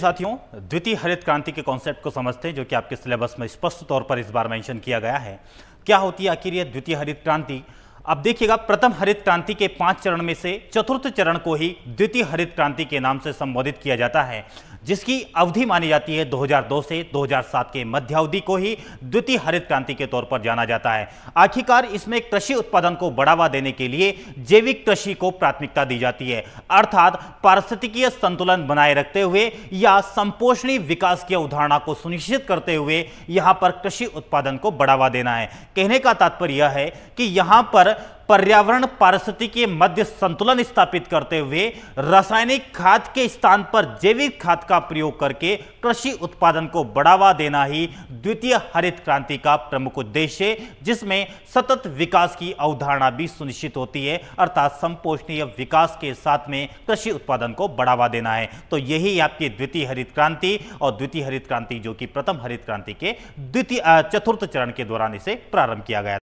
साथियों द्वितीय हरित क्रांति के कॉन्सेप्ट को समझते हैं जो कि आपके सिलेबस में स्पष्ट तौर पर इस बार मेंशन किया गया है क्या होती है आखिर यह द्वितीय हरित क्रांति अब देखिएगा प्रथम हरित क्रांति के पांच चरण में से चतुर्थ चरण को ही द्वितीय हरित क्रांति के नाम से संबोधित किया जाता है जिसकी अवधि मानी जाती है 2002 से 2007 के मध्य अवधि को ही द्वितीय हरित क्रांति के तौर पर जाना जाता है आखिरकार इसमें कृषि उत्पादन को बढ़ावा देने के लिए जैविक कृषि को प्राथमिकता दी जाती है अर्थात पारिस्थितिकीय संतुलन बनाए रखते हुए या संपोषणी विकास की अवधारणा को सुनिश्चित करते हुए यहां पर कृषि उत्पादन को बढ़ावा देना है कहने का तात्पर्य यह है कि यहां पर पर्यावरण पारिस्थिति के मध्य संतुलन स्थापित करते हुए रासायनिक खाद के स्थान पर जैविक खाद का प्रयोग करके कृषि उत्पादन को बढ़ावा देना ही द्वितीय हरित क्रांति का प्रमुख उद्देश्य है जिसमें सतत विकास की अवधारणा भी सुनिश्चित होती है अर्थात संपोषणीय विकास के साथ में कृषि उत्पादन को बढ़ावा देना है तो यही आपकी द्वितीय हरित क्रांति और द्वितीय हरित क्रांति जो कि प्रथम हरित क्रांति के द्वितीय चतुर्थ चरण के दौरान इसे प्रारंभ किया गया